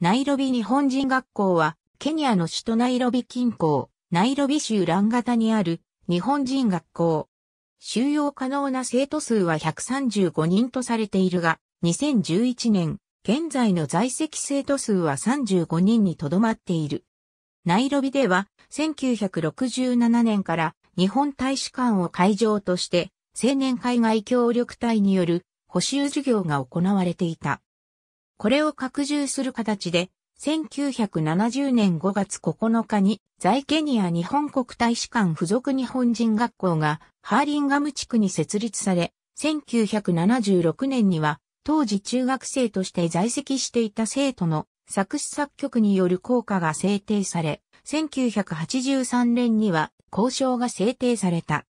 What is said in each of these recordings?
ナイロビ日本人学校は、ケニアの首都ナイロビ近郊、ナイロビ州ランガタにある日本人学校。収容可能な生徒数は135人とされているが、2011年、現在の在籍生徒数は35人にとどまっている。ナイロビでは、1967年から日本大使館を会場として、青年海外協力隊による補修授業が行われていた。これを拡充する形で、1970年5月9日に、在ケニア日本国大使館附属日本人学校が、ハーリンガム地区に設立され、1976年には、当時中学生として在籍していた生徒の作詞作曲による効果が制定され、1983年には交渉が制定された。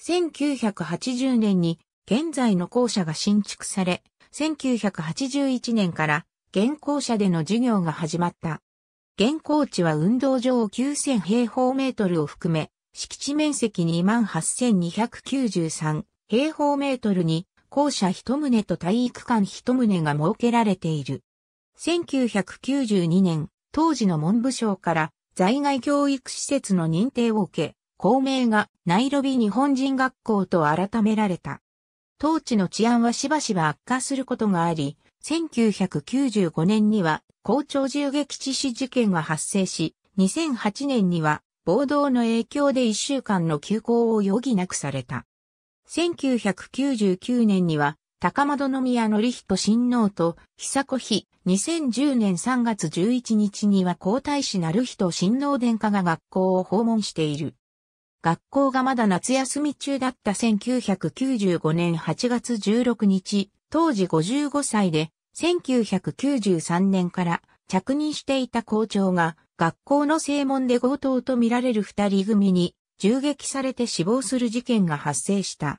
1980年に現在の校舎が新築され、1981年から現校舎での授業が始まった。現校地は運動場9000平方メートルを含め、敷地面積28,293平方メートルに校舎一棟と体育館一棟が設けられている。1992年、当時の文部省から在外教育施設の認定を受け、校名がナイロビ日本人学校と改められた。当地の治安はしばしば悪化することがあり、1995年には校長銃撃致死事件が発生し、2008年には暴動の影響で1週間の休校を余儀なくされた。1999年には高円宮の人親王と久子妃、2010年3月11日には皇太子なる人親王殿下が学校を訪問している。学校がまだ夏休み中だった1995年8月16日、当時55歳で、1993年から着任していた校長が、学校の正門で強盗とみられる二人組に銃撃されて死亡する事件が発生した。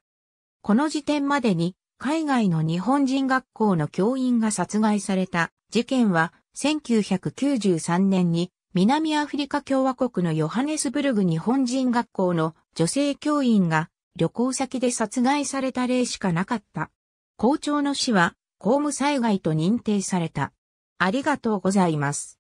この時点までに海外の日本人学校の教員が殺害された事件は1993年に南アフリカ共和国のヨハネスブルグ日本人学校の女性教員が旅行先で殺害された例しかなかった。校長の死は公務災害と認定された。ありがとうございます。